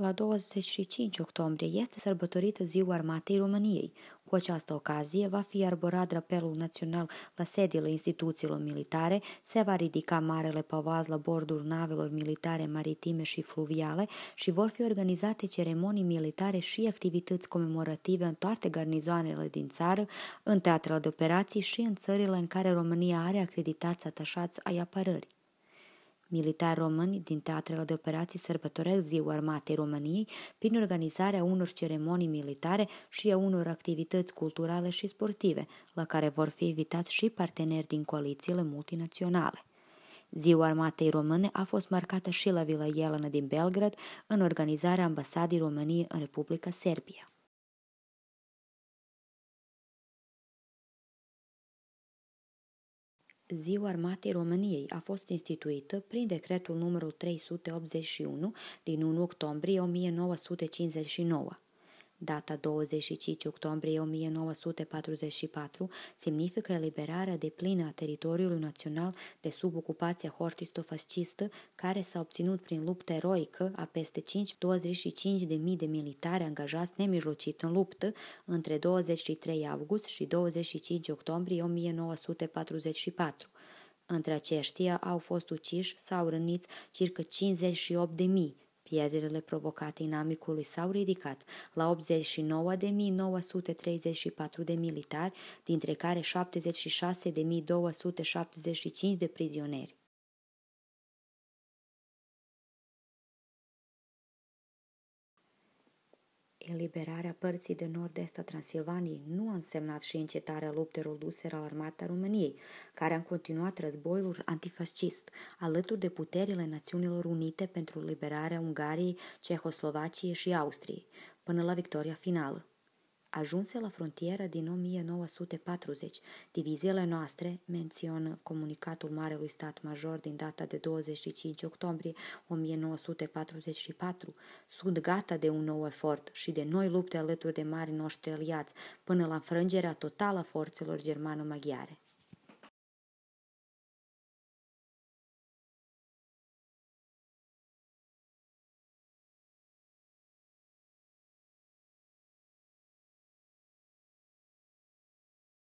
la 25 octombrie este sărbătorită Ziua Armatei României. Cu această ocazie va fi arborat drapelul național la sediile instituțiilor militare, se va ridica marele pavaz la bordul navelor militare maritime și fluviale și vor fi organizate ceremonii militare și activități comemorative în toate garnizoanele din țară, în teatrele de operații și în țările în care România are acreditați atașați ai apărării. Militari români din teatrele de operații sărbătoresc Ziua Armatei României prin organizarea unor ceremonii militare și a unor activități culturale și sportive, la care vor fi invitați și parteneri din coalițiile multinaționale. Ziua Armatei Române a fost marcată și la Vila Elena din Belgrad în organizarea Ambasadei României în Republica Serbia. Ziua Armatei României a fost instituită prin decretul numărul 381 din 1 octombrie 1959 data 25 octombrie 1944, semnifică eliberarea de plină a teritoriului național de sub ocupația hortistofascistă, care s-a obținut prin luptă eroică a peste 25.000 de mii de militari angajați nemijlocit în luptă între 23 august și 25 octombrie 1944. Între aceștia au fost uciși sau răniți circa 58 de mii, Pierderile provocate inamicului s-au ridicat la 89.934 de militari, dintre care 76.275 de prizonieri. eliberarea părții de nord-est a Transilvaniei nu a însemnat și încetarea luptelor duse la armata României, care a continuat războiul antifascist, alături de puterile Națiunilor Unite pentru liberarea Ungariei, Cehoslovaciei și Austriei, până la victoria finală. Ajunse la frontieră din 1940, diviziile noastre, menționă comunicatul Marelui Stat Major din data de 25 octombrie 1944, sunt gata de un nou efort și de noi lupte alături de mari noștri aliați, până la înfrângerea totală a forțelor germano-maghiare.